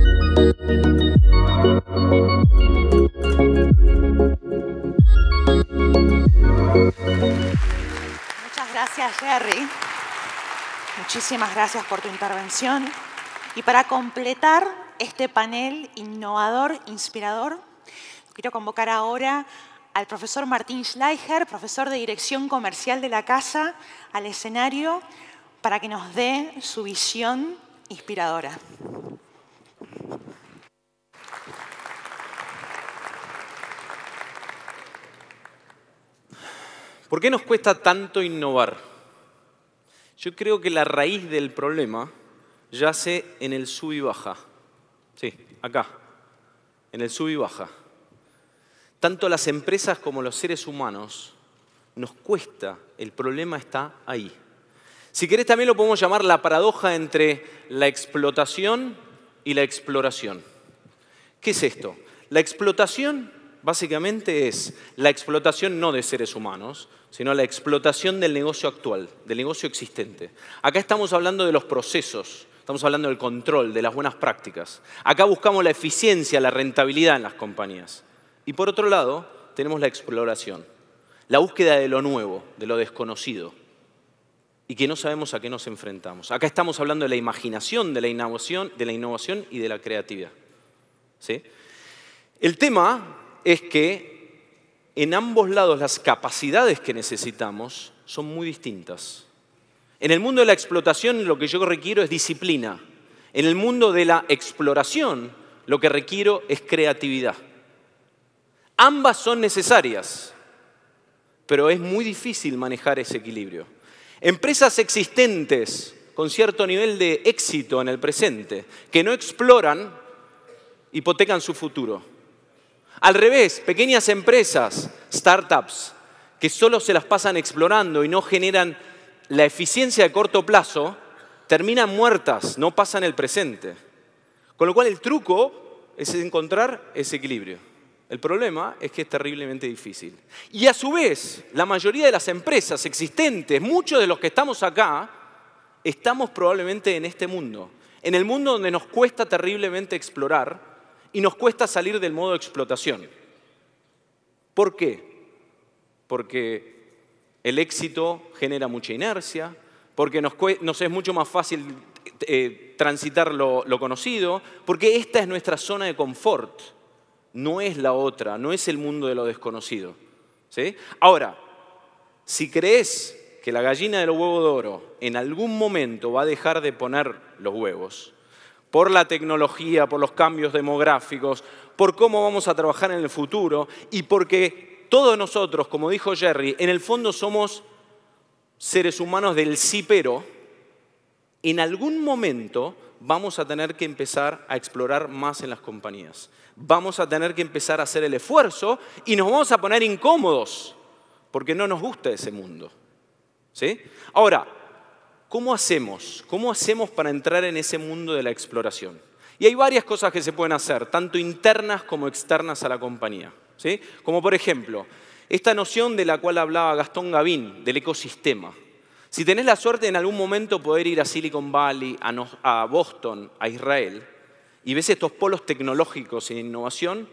Muchas gracias, Jerry. Muchísimas gracias por tu intervención. Y para completar este panel innovador, inspirador, quiero convocar ahora al profesor Martín Schleicher, profesor de Dirección Comercial de la Casa, al escenario para que nos dé su visión inspiradora. ¿Por qué nos cuesta tanto innovar? Yo creo que la raíz del problema yace en el sub y baja. Sí, acá, en el sub y baja. Tanto las empresas como los seres humanos nos cuesta, el problema está ahí. Si querés también lo podemos llamar la paradoja entre la explotación y la exploración. ¿Qué es esto? La explotación básicamente es la explotación no de seres humanos, sino la explotación del negocio actual, del negocio existente. Acá estamos hablando de los procesos, estamos hablando del control, de las buenas prácticas. Acá buscamos la eficiencia, la rentabilidad en las compañías. Y por otro lado, tenemos la exploración, la búsqueda de lo nuevo, de lo desconocido, y que no sabemos a qué nos enfrentamos. Acá estamos hablando de la imaginación, de la innovación, de la innovación y de la creatividad. El tema es que en ambos lados las capacidades que necesitamos son muy distintas. En el mundo de la explotación lo que yo requiero es disciplina. En el mundo de la exploración lo que requiero es creatividad. Ambas son necesarias, pero es muy difícil manejar ese equilibrio. Empresas existentes con cierto nivel de éxito en el presente, que no exploran, hipotecan su futuro. Al revés, pequeñas empresas, startups, que solo se las pasan explorando y no generan la eficiencia de corto plazo, terminan muertas, no pasan el presente. Con lo cual el truco es encontrar ese equilibrio. El problema es que es terriblemente difícil. Y a su vez, la mayoría de las empresas existentes, muchos de los que estamos acá, estamos probablemente en este mundo, en el mundo donde nos cuesta terriblemente explorar y nos cuesta salir del modo de explotación. ¿Por qué? Porque el éxito genera mucha inercia, porque nos, es mucho más fácil eh, transitar lo, conocido, porque esta es nuestra zona de confort, no es la otra, no es el mundo de lo desconocido. Ahora, si crees que la gallina del huevo de oro en algún momento va a dejar de poner los huevos, por la tecnología, por los cambios demográficos, por cómo vamos a trabajar en el futuro y porque todos nosotros, como dijo Jerry, en el fondo somos seres humanos del sí pero, en algún momento vamos a tener que empezar a explorar más en las compañías. Vamos a tener que empezar a hacer el esfuerzo y nos vamos a poner incómodos porque no nos gusta ese mundo. ¿Sí? Ahora, ¿Cómo hacemos? ¿Cómo hacemos para entrar en ese mundo de la exploración? Y hay varias cosas que se pueden hacer, tanto internas como externas a la compañía. ¿sí? Como por ejemplo, esta noción de la cual hablaba Gastón Gavín, del ecosistema. Si tenés la suerte en algún momento poder ir a Silicon Valley, a, Boston, a Israel, y ves estos polos tecnológicos en innovación,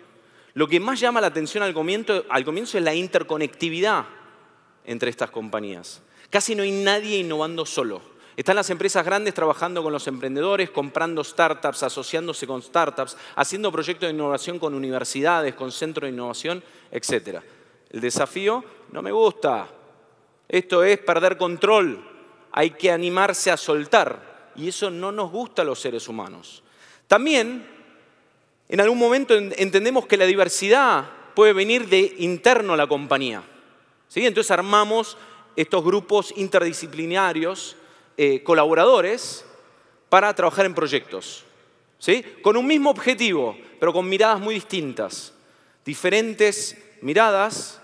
lo que más llama la atención al comienzo es la interconectividad entre estas compañías. Casi no hay nadie innovando solo. Están las empresas grandes trabajando con los emprendedores, comprando startups, asociándose con startups, haciendo proyectos de innovación con universidades, con centros de innovación, etc. El desafío no me gusta. Esto es perder control. Hay que animarse a soltar. Y eso no nos gusta a los seres humanos. También, en algún momento entendemos que la diversidad puede venir de interno a la compañía. ¿Sí? Entonces armamos estos grupos interdisciplinarios eh, colaboradores para trabajar en proyectos. ¿sí? Con un mismo objetivo, pero con miradas muy distintas. Diferentes miradas,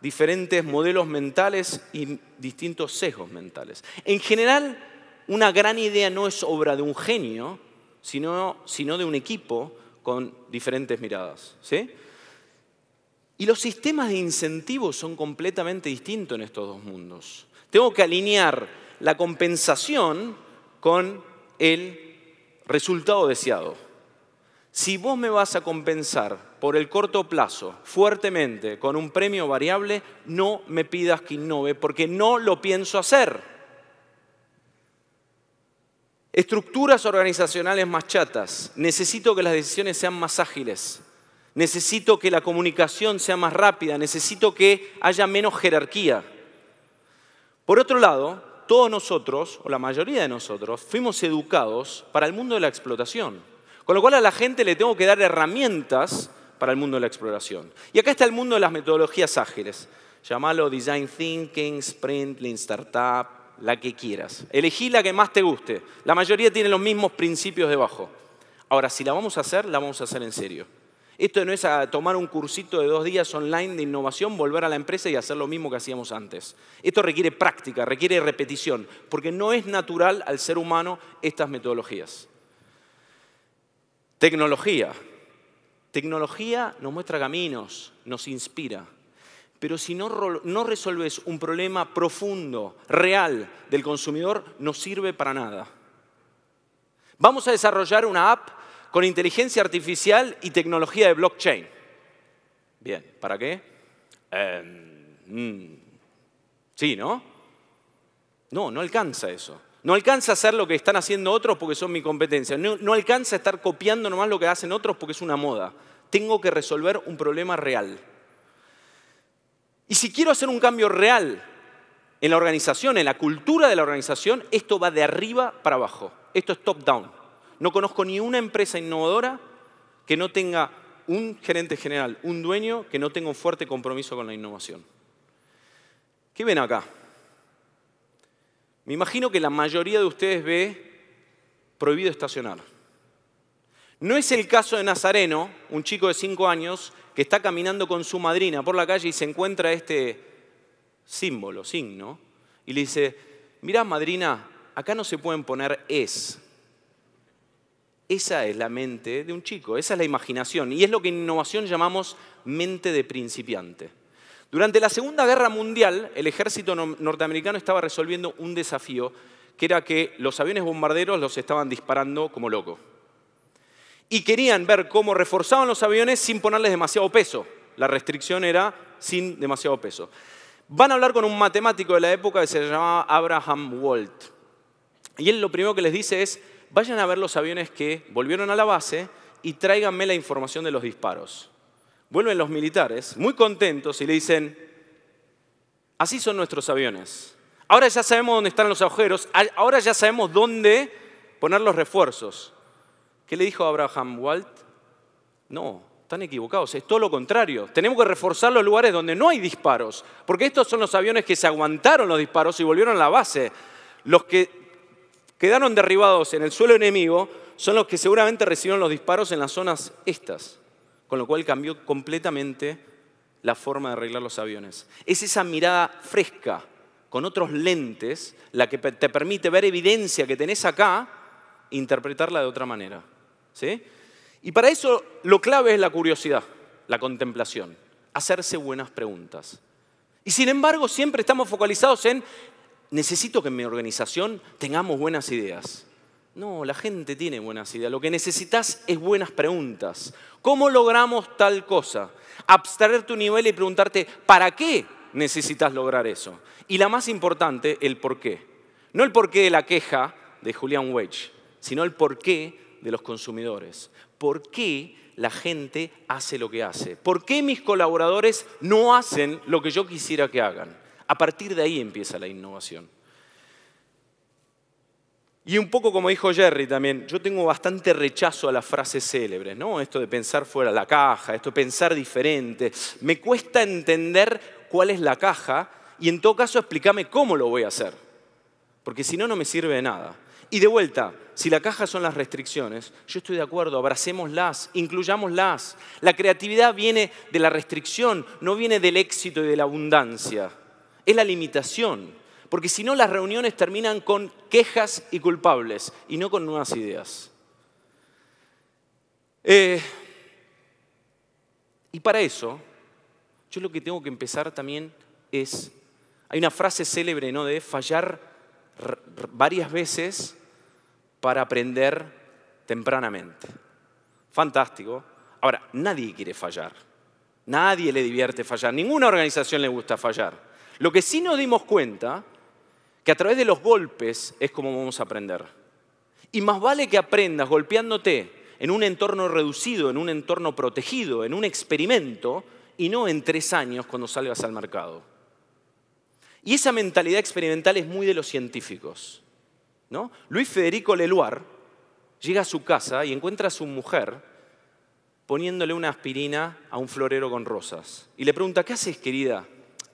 diferentes modelos mentales y distintos sesgos mentales. En general, una gran idea no es obra de un genio, sino, sino de un equipo con diferentes miradas. ¿sí? Y los sistemas de incentivos son completamente distintos en estos dos mundos. Tengo que alinear la compensación con el resultado deseado. Si vos me vas a compensar por el corto plazo fuertemente con un premio variable, no me pidas que innove porque no lo pienso hacer. Estructuras organizacionales más chatas. Necesito que las decisiones sean más ágiles necesito que la comunicación sea más rápida, necesito que haya menos jerarquía. Por otro lado, todos nosotros, o la mayoría de nosotros, fuimos educados para el mundo de la explotación. Con lo cual a la gente le tengo que dar herramientas para el mundo de la exploración. Y acá está el mundo de las metodologías ágiles. Llámalo design thinking, sprint, lean startup, la que quieras. Elegí la que más te guste. La mayoría tiene los mismos principios debajo. Ahora, si la vamos a hacer, la vamos a hacer en serio. Esto no es a tomar un cursito de dos días online de innovación, volver a la empresa y hacer lo mismo que hacíamos antes. Esto requiere práctica, requiere repetición, porque no es natural al ser humano estas metodologías. Tecnología. Tecnología nos muestra caminos, nos inspira. Pero si no, no resolves un problema profundo, real del consumidor, no sirve para nada. Vamos a desarrollar una app con inteligencia artificial y tecnología de blockchain. Bien, ¿para qué? Em, mm. sí, ¿no? No, no alcanza eso. No alcanza hacer lo que están haciendo otros porque son mi competencia. No, alcanza estar copiando nomás lo que hacen otros porque es una moda. Tengo que resolver un problema real. Y si quiero hacer un cambio real en la organización, en la cultura de la organización, esto va de arriba para abajo. Esto es top-down. No conozco ni una empresa innovadora que no tenga un gerente general, un dueño que no tenga un fuerte compromiso con la innovación. ¿Qué ven acá? Me imagino que la mayoría de ustedes ve prohibido estacionar. No es el caso de Nazareno, un chico de 5 años que está caminando con su madrina por la calle y se encuentra este símbolo, signo, y le dice, mirá madrina, acá no se pueden poner es, esa es la mente de un chico, esa es la imaginación y es lo que en innovación llamamos mente de principiante. Durante la Segunda Guerra Mundial, el ejército norteamericano estaba resolviendo un desafío, que era que los aviones bombarderos los estaban disparando como locos. Y querían ver cómo reforzaban los aviones sin ponerles demasiado peso. La restricción era sin demasiado peso. Van a hablar con un matemático de la época que se llamaba Abraham Walt. Y él lo primero que les dice es, vayan a ver los aviones que volvieron a la base y tráiganme la información de los disparos. Vuelven los militares muy contentos y le dicen, así son nuestros aviones. Ahora ya sabemos dónde están los agujeros, ahora ya sabemos dónde poner los refuerzos. ¿Qué le dijo Abraham Walt? No, están equivocados, es todo lo contrario. Tenemos que reforzar los lugares donde no hay disparos, porque estos son los aviones que se aguantaron los disparos y volvieron a la base. Los que quedaron derribados en el suelo enemigo son los que seguramente recibieron los disparos en las zonas estas, con lo cual cambió completamente la forma de arreglar los aviones. Es esa mirada fresca, con otros lentes, la que te permite ver evidencia que tenés acá, interpretarla de otra manera. ¿Sí? Y para eso lo clave es la curiosidad, la contemplación, hacerse buenas preguntas. Y sin embargo, siempre estamos focalizados en necesito que en mi organización tengamos buenas ideas. No, la gente tiene buenas ideas. Lo que necesitas es buenas preguntas. ¿Cómo logramos tal cosa? Abstraer tu nivel y preguntarte, ¿para qué necesitas lograr eso? Y la más importante, el por qué. No el por qué de la queja de Julian Wedge, sino el por qué de los consumidores. ¿Por qué la gente hace lo que hace? ¿Por qué mis colaboradores no hacen lo que yo quisiera que hagan? A partir de ahí empieza la innovación. Y un poco como dijo Jerry también, yo tengo bastante rechazo a las frases célebres, ¿no? Esto de pensar fuera de la caja, esto de pensar diferente. Me cuesta entender cuál es la caja y en todo caso explícame cómo lo voy a hacer. Porque si no, no me sirve de nada. Y de vuelta, si la caja son las restricciones, yo estoy de acuerdo, abracémoslas, incluyámoslas. La creatividad viene de la restricción, no viene del éxito y de la abundancia es la limitación. Porque si no, las reuniones terminan con quejas y culpables y no con nuevas ideas. Eh, y para eso, yo lo que tengo que empezar también es, hay una frase célebre ¿no? de fallar varias veces para aprender tempranamente. Fantástico. Ahora, nadie quiere fallar. Nadie le divierte fallar. Ninguna organización le gusta fallar. Lo que sí nos dimos cuenta, que a través de los golpes es como vamos a aprender. Y más vale que aprendas golpeándote en un entorno reducido, en un entorno protegido, en un experimento, y no en tres años cuando salgas al mercado. Y esa mentalidad experimental es muy de los científicos. ¿no? Luis Federico Leluar llega a su casa y encuentra a su mujer poniéndole una aspirina a un florero con rosas. Y le pregunta, ¿qué haces, querida?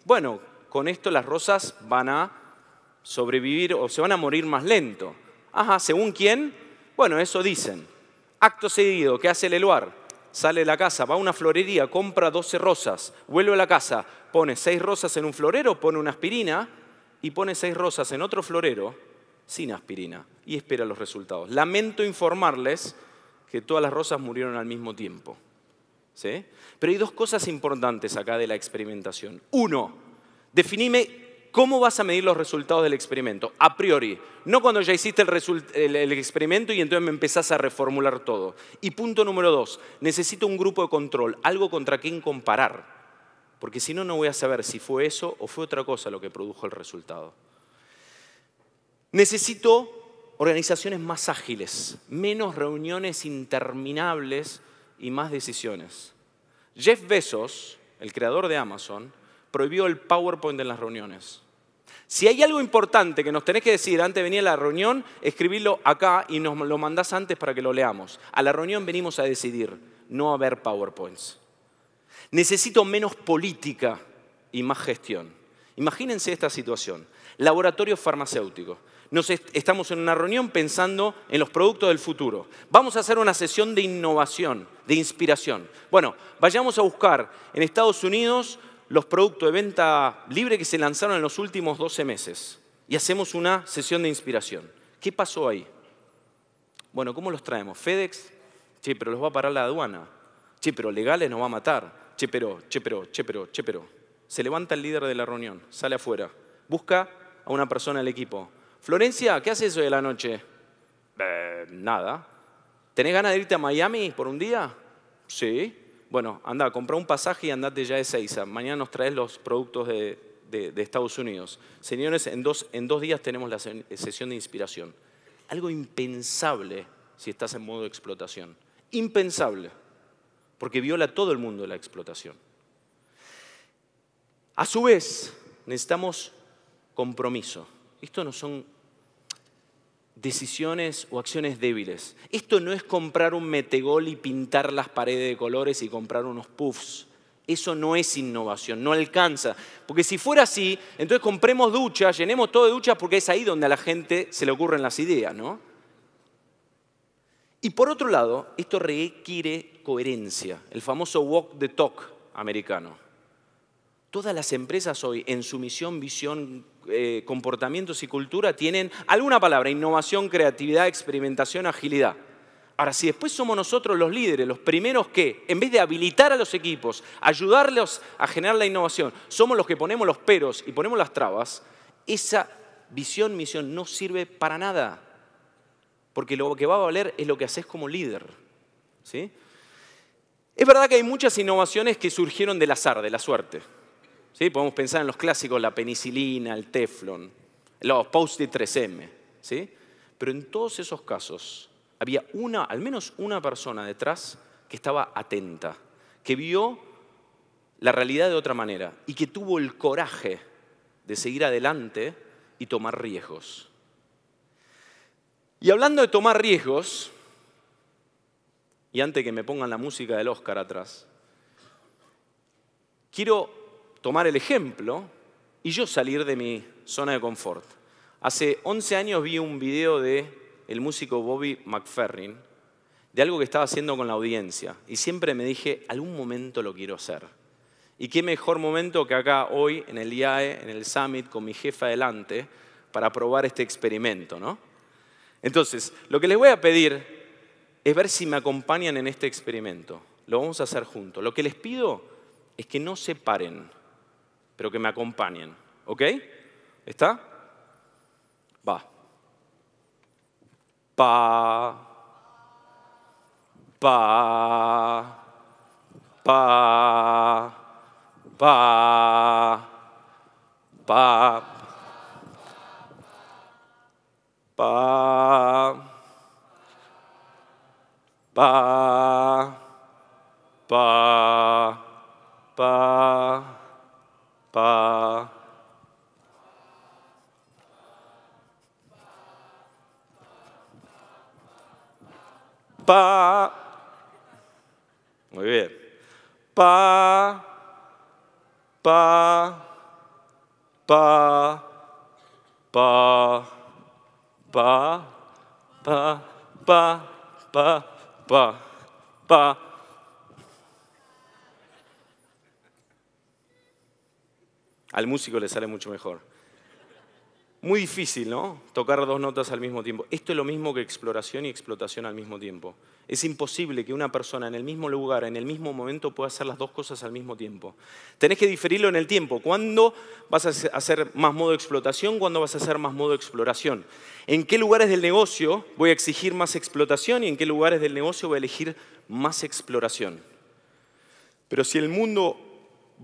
Bueno, con esto las rosas van a sobrevivir o se van a morir más lento. Ajá, ¿según quién? Bueno, eso dicen. Acto seguido, ¿qué hace el Eluar? Sale de la casa, va a una florería, compra 12 rosas, vuelve a la casa, pone 6 rosas en un florero, pone una aspirina y pone 6 rosas en otro florero sin aspirina y espera los resultados. Lamento informarles que todas las rosas murieron al mismo tiempo. ¿Sí? Pero hay dos cosas importantes acá de la experimentación. Uno, Definime cómo vas a medir los resultados del experimento, a priori, no cuando ya hiciste el, experimento y entonces me empezás a reformular todo. Y punto número dos, necesito un grupo de control, algo contra quien comparar, porque si no, no voy a saber si fue eso o fue otra cosa lo que produjo el resultado. Necesito organizaciones más ágiles, menos reuniones interminables y más decisiones. Jeff Bezos, el creador de Amazon, prohibió el PowerPoint en las reuniones. Si hay algo importante que nos tenés que decir antes de venir a la reunión, escribilo acá y nos lo mandás antes para que lo leamos. A la reunión venimos a decidir, no haber PowerPoints. Necesito menos política y más gestión. Imagínense esta situación. Laboratorio farmacéutico. Nos estamos en una reunión pensando en los productos del futuro. Vamos a hacer una sesión de innovación, de inspiración. Bueno, vayamos a buscar en Estados Unidos los productos de venta libre que se lanzaron en los últimos 12 meses y hacemos una sesión de inspiración. ¿Qué pasó ahí? Bueno, ¿cómo los traemos? FedEx, che, pero los va a parar la aduana. Che, pero legales nos va a matar. Che, pero, che, pero, che, pero, che, pero. Se levanta el líder de la reunión, sale afuera, busca a una persona del equipo. Florencia, ¿qué haces hoy de la noche? Eh, nada. ¿Tenés ganas de irte a Miami por un día? Sí bueno, anda, compra un pasaje y andate ya de Ezeiza. Mañana nos traes los productos de, Estados Unidos. Señores, en dos, en días tenemos la sesión de inspiración. Algo impensable si estás en modo de explotación. Impensable. Porque viola todo el mundo la explotación. A su vez, necesitamos compromiso. Esto no son decisiones o acciones débiles. Esto no es comprar un metegol y pintar las paredes de colores y comprar unos puffs. Eso no es innovación, no alcanza. Porque si fuera así, entonces compremos duchas, llenemos todo de duchas porque es ahí donde a la gente se le ocurren las ideas, ¿no? Y por otro lado, esto requiere coherencia, el famoso walk the talk americano. Todas las empresas hoy en su misión, visión, eh, comportamientos y cultura tienen alguna palabra, innovación, creatividad, experimentación, agilidad. Ahora, si después somos nosotros los líderes, los primeros que, en vez de habilitar a los equipos, ayudarlos a generar la innovación, somos los que ponemos los peros y ponemos las trabas, esa visión, misión no sirve para nada. Porque lo que va a valer es lo que haces como líder. ¿sí? Es verdad que hay muchas innovaciones que surgieron del azar, de la suerte. Podemos pensar en los clásicos, la penicilina, el teflon, los post-it 3M. ¿sí? Pero en todos esos casos había una, al menos una persona detrás que estaba atenta, que vio la realidad de otra manera y que tuvo el coraje de seguir adelante y tomar riesgos. Y hablando de tomar riesgos, y antes que me pongan la música del Oscar atrás, quiero tomar el ejemplo y yo salir de mi zona de confort. Hace 11 años vi un video de el músico Bobby McFerrin de algo que estaba haciendo con la audiencia y siempre me dije, algún momento lo quiero hacer. Y qué mejor momento que acá hoy en el IAE, en el Summit, con mi jefa adelante, para probar este experimento, Entonces, lo que les voy a pedir es ver si me acompañan en este experimento. Lo vamos a hacer juntos. Lo que les pido es que no se paren pero que me acompañen. ¿Ok? ¿Está? Va. Pa. Pa. Pa. Pa. Pa. Pa. Pa. pa, pa, pa, pa, pa, pa, pa, pa, pa, pa. Al músico le sale mucho mejor. Muy difícil, ¿no? Tocar dos notas al mismo tiempo. Esto es lo mismo que exploración y explotación al mismo tiempo. Es imposible que una persona en el mismo lugar, en el mismo momento, pueda hacer las dos cosas al mismo tiempo. Tenés que diferirlo en el tiempo. ¿Cuándo vas a hacer más modo explotación? ¿Cuándo vas a hacer más modo exploración? ¿En qué lugares del negocio voy a exigir más explotación y en qué lugares del negocio voy a elegir más exploración? Pero si el mundo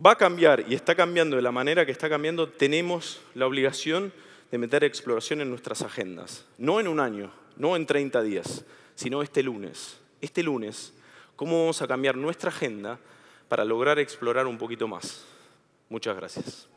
va a cambiar y está cambiando de la manera que está cambiando, tenemos la obligación de meter exploración en nuestras agendas. No en un año, no en 30 días, sino este lunes. Este lunes, ¿cómo vamos a cambiar nuestra agenda para lograr explorar un poquito más? Muchas gracias.